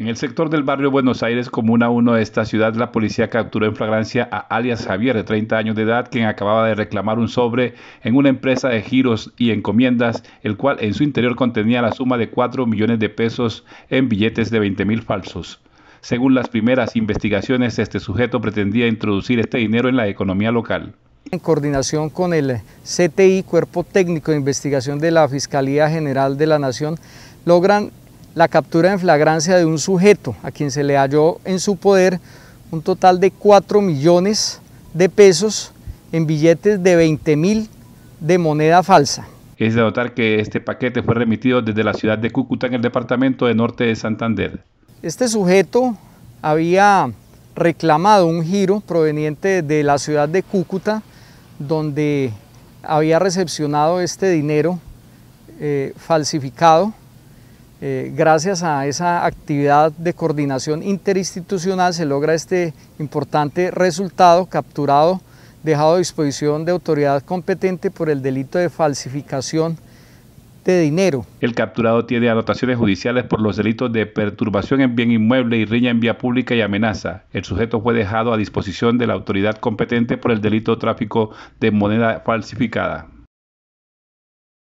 En el sector del barrio Buenos Aires, Comuna 1 de esta ciudad, la policía capturó en flagrancia a alias Javier, de 30 años de edad, quien acababa de reclamar un sobre en una empresa de giros y encomiendas, el cual en su interior contenía la suma de 4 millones de pesos en billetes de 20 mil falsos. Según las primeras investigaciones, este sujeto pretendía introducir este dinero en la economía local. En coordinación con el CTI, Cuerpo Técnico de Investigación de la Fiscalía General de la Nación, logran la captura en flagrancia de un sujeto a quien se le halló en su poder un total de 4 millones de pesos en billetes de 20 mil de moneda falsa. Es de notar que este paquete fue remitido desde la ciudad de Cúcuta en el departamento de Norte de Santander. Este sujeto había reclamado un giro proveniente de la ciudad de Cúcuta, donde había recepcionado este dinero eh, falsificado eh, gracias a esa actividad de coordinación interinstitucional se logra este importante resultado capturado, dejado a disposición de autoridad competente por el delito de falsificación de dinero. El capturado tiene anotaciones judiciales por los delitos de perturbación en bien inmueble y riña en vía pública y amenaza. El sujeto fue dejado a disposición de la autoridad competente por el delito de tráfico de moneda falsificada.